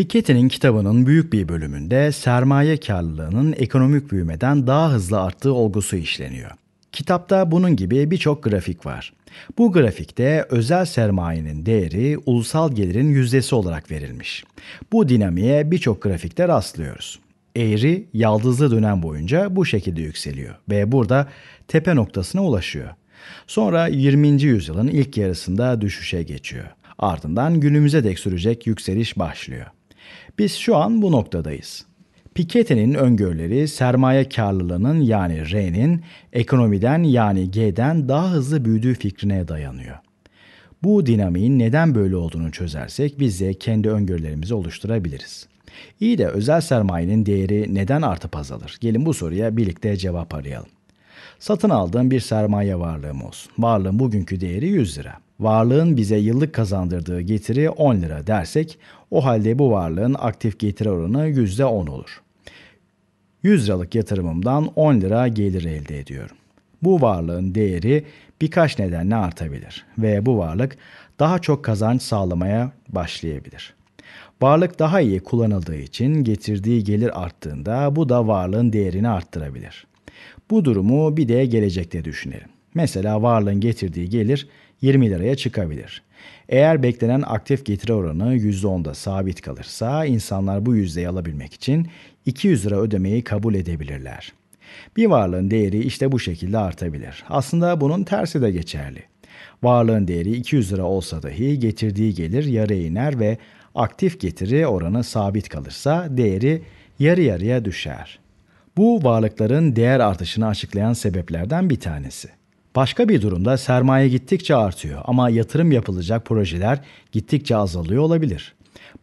Piketty'nin kitabının büyük bir bölümünde sermaye karlılığının ekonomik büyümeden daha hızlı arttığı olgusu işleniyor. Kitapta bunun gibi birçok grafik var. Bu grafikte özel sermayenin değeri ulusal gelirin yüzdesi olarak verilmiş. Bu dinamiğe birçok grafikte rastlıyoruz. Eğri yaldızlı dönem boyunca bu şekilde yükseliyor ve burada tepe noktasına ulaşıyor. Sonra 20. yüzyılın ilk yarısında düşüşe geçiyor. Ardından günümüze dek sürecek yükseliş başlıyor. Biz şu an bu noktadayız. Piketty'nin öngörüleri sermaye karlılığının yani R'nin ekonomiden yani G'den daha hızlı büyüdüğü fikrine dayanıyor. Bu dinamiğin neden böyle olduğunu çözersek biz de kendi öngörülerimizi oluşturabiliriz. İyi de özel sermayenin değeri neden artıp azalır? Gelin bu soruya birlikte cevap arayalım. Satın aldığım bir sermaye varlığım olsun. Varlığın bugünkü değeri 100 lira varlığın bize yıllık kazandırdığı getiri 10 lira dersek o halde bu varlığın aktif getiri oranı %10 olur. 100 liralık yatırımımdan 10 lira gelir elde ediyorum. Bu varlığın değeri birkaç nedenle artabilir ve bu varlık daha çok kazanç sağlamaya başlayabilir. Varlık daha iyi kullanıldığı için getirdiği gelir arttığında bu da varlığın değerini arttırabilir. Bu durumu bir de gelecekte düşünelim. Mesela varlığın getirdiği gelir 20 liraya çıkabilir. Eğer beklenen aktif getiri oranı %10'da sabit kalırsa insanlar bu yüzdeyi alabilmek için 200 lira ödemeyi kabul edebilirler. Bir varlığın değeri işte bu şekilde artabilir. Aslında bunun tersi de geçerli. Varlığın değeri 200 lira olsa dahi getirdiği gelir yarı iner ve aktif getiri oranı sabit kalırsa değeri yarı yarıya düşer. Bu varlıkların değer artışını açıklayan sebeplerden bir tanesi. Başka bir durumda sermaye gittikçe artıyor ama yatırım yapılacak projeler gittikçe azalıyor olabilir.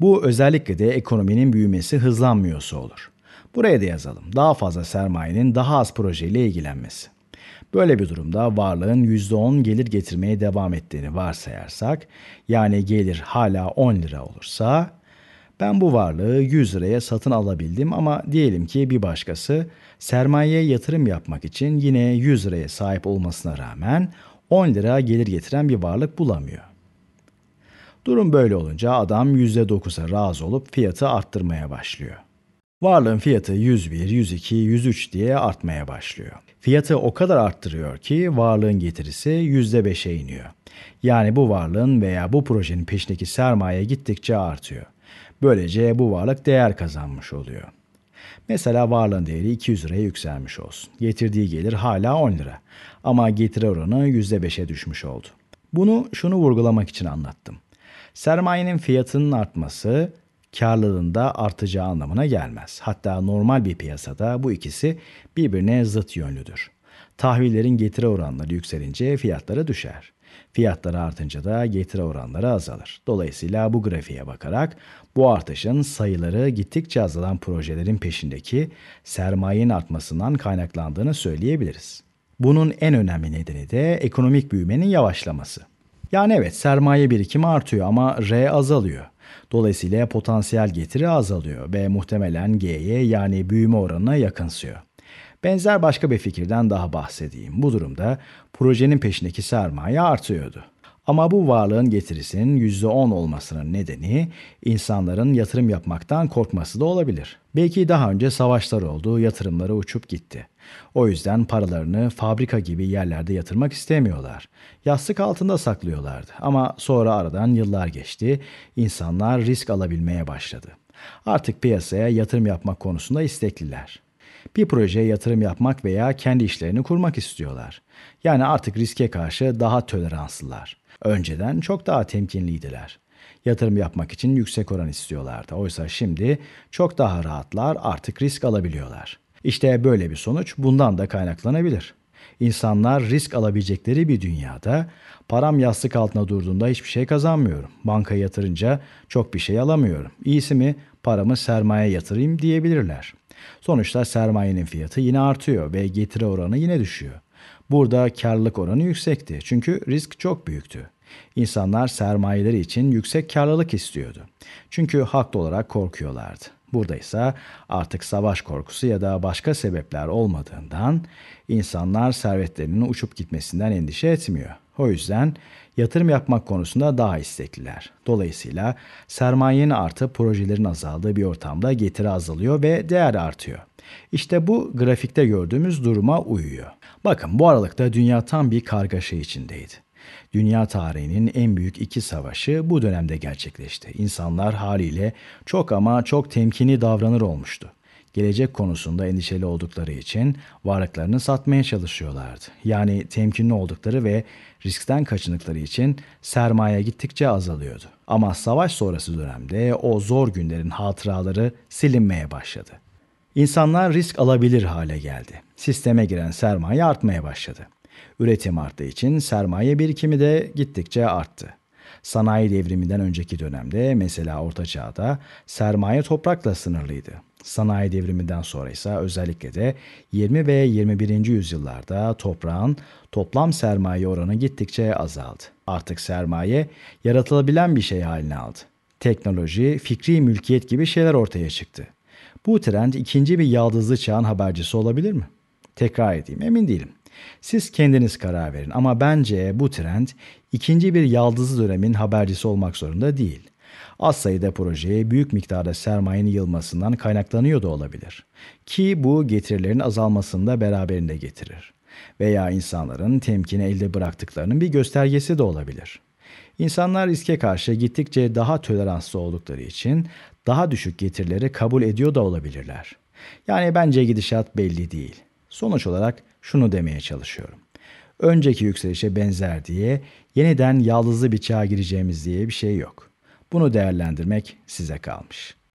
Bu özellikle de ekonominin büyümesi hızlanmıyorsa olur. Buraya da yazalım. Daha fazla sermayenin daha az projeyle ilgilenmesi. Böyle bir durumda varlığın %10 gelir getirmeye devam ettiğini varsayarsak, yani gelir hala 10 lira olursa ben bu varlığı 100 liraya satın alabildim ama diyelim ki bir başkası sermayeye yatırım yapmak için yine 100 liraya sahip olmasına rağmen 10 lira gelir getiren bir varlık bulamıyor. Durum böyle olunca adam %9'a razı olup fiyatı arttırmaya başlıyor. Varlığın fiyatı 101, 102, 103 diye artmaya başlıyor. Fiyatı o kadar arttırıyor ki varlığın getirisi %5'e iniyor. Yani bu varlığın veya bu projenin peşindeki sermaye gittikçe artıyor. Böylece bu varlık değer kazanmış oluyor. Mesela varlığın değeri 200 liraya yükselmiş olsun. Getirdiği gelir hala 10 lira. Ama getiri oranı %5'e düşmüş oldu. Bunu şunu vurgulamak için anlattım. Sermayenin fiyatının artması karlılığın da artacağı anlamına gelmez. Hatta normal bir piyasada bu ikisi birbirine zıt yönlüdür. Tahvillerin getiri oranları yükselince fiyatları düşer. Fiyatları artınca da getiri oranları azalır. Dolayısıyla bu grafiğe bakarak bu artışın sayıları gittikçe azalan projelerin peşindeki sermayenin artmasından kaynaklandığını söyleyebiliriz. Bunun en önemli nedeni de ekonomik büyümenin yavaşlaması. Yani evet sermaye birikimi artıyor ama R azalıyor. Dolayısıyla potansiyel getiri azalıyor ve muhtemelen G'ye yani büyüme oranına yakınsıyor. Benzer başka bir fikirden daha bahsedeyim. Bu durumda projenin peşindeki sermaye artıyordu. Ama bu varlığın getirisinin %10 olmasının nedeni insanların yatırım yapmaktan korkması da olabilir. Belki daha önce savaşlar oldu, yatırımları uçup gitti. O yüzden paralarını fabrika gibi yerlerde yatırmak istemiyorlar. Yastık altında saklıyorlardı ama sonra aradan yıllar geçti, insanlar risk alabilmeye başladı. Artık piyasaya yatırım yapmak konusunda istekliler. Bir projeye yatırım yapmak veya kendi işlerini kurmak istiyorlar. Yani artık riske karşı daha toleranslılar. Önceden çok daha temkinliydiler. Yatırım yapmak için yüksek oran istiyorlardı. Oysa şimdi çok daha rahatlar, artık risk alabiliyorlar. İşte böyle bir sonuç bundan da kaynaklanabilir. İnsanlar risk alabilecekleri bir dünyada param yastık altına durduğunda hiçbir şey kazanmıyorum. Bankaya yatırınca çok bir şey alamıyorum. İyisi mi paramı sermaye yatırayım diyebilirler. Sonuçta sermayenin fiyatı yine artıyor ve getiri oranı yine düşüyor. Burada karlılık oranı yüksekti çünkü risk çok büyüktü. İnsanlar sermayeleri için yüksek karlılık istiyordu. Çünkü haklı olarak korkuyorlardı. Burada ise artık savaş korkusu ya da başka sebepler olmadığından insanlar servetlerinin uçup gitmesinden endişe etmiyor. O yüzden yatırım yapmak konusunda daha istekliler. Dolayısıyla sermayenin artıp projelerin azaldığı bir ortamda getiri azalıyor ve değer artıyor. İşte bu grafikte gördüğümüz duruma uyuyor. Bakın bu aralıkta dünya tam bir kargaşa içindeydi. Dünya tarihinin en büyük iki savaşı bu dönemde gerçekleşti. İnsanlar haliyle çok ama çok temkinli davranır olmuştu. Gelecek konusunda endişeli oldukları için varlıklarını satmaya çalışıyorlardı. Yani temkinli oldukları ve riskten kaçındıkları için sermaye gittikçe azalıyordu. Ama savaş sonrası dönemde o zor günlerin hatıraları silinmeye başladı. İnsanlar risk alabilir hale geldi. Sisteme giren sermaye artmaya başladı. Üretim arttığı için sermaye birikimi de gittikçe arttı. Sanayi devriminden önceki dönemde mesela Orta Çağ'da sermaye toprakla sınırlıydı. Sanayi devriminden sonra ise özellikle de 20 ve 21. yüzyıllarda toprağın toplam sermaye oranı gittikçe azaldı. Artık sermaye yaratılabilen bir şey haline aldı. Teknoloji, fikri mülkiyet gibi şeyler ortaya çıktı. Bu trend ikinci bir yaldızlı çağın habercisi olabilir mi? Tekrar edeyim, emin değilim. Siz kendiniz karar verin ama bence bu trend ikinci bir yaldızlı dönemin habercisi olmak zorunda değil. Az sayıda projeye büyük miktarda sermayenin yılmasından kaynaklanıyor da olabilir. Ki bu getirilerin azalmasını da beraberinde getirir. Veya insanların temkini elde bıraktıklarının bir göstergesi de olabilir.'' İnsanlar riske karşı gittikçe daha toleranslı oldukları için daha düşük getirileri kabul ediyor da olabilirler. Yani bence gidişat belli değil. Sonuç olarak şunu demeye çalışıyorum. Önceki yükselişe benzer diye yeniden yaldızlı bir çağa gireceğimiz diye bir şey yok. Bunu değerlendirmek size kalmış.''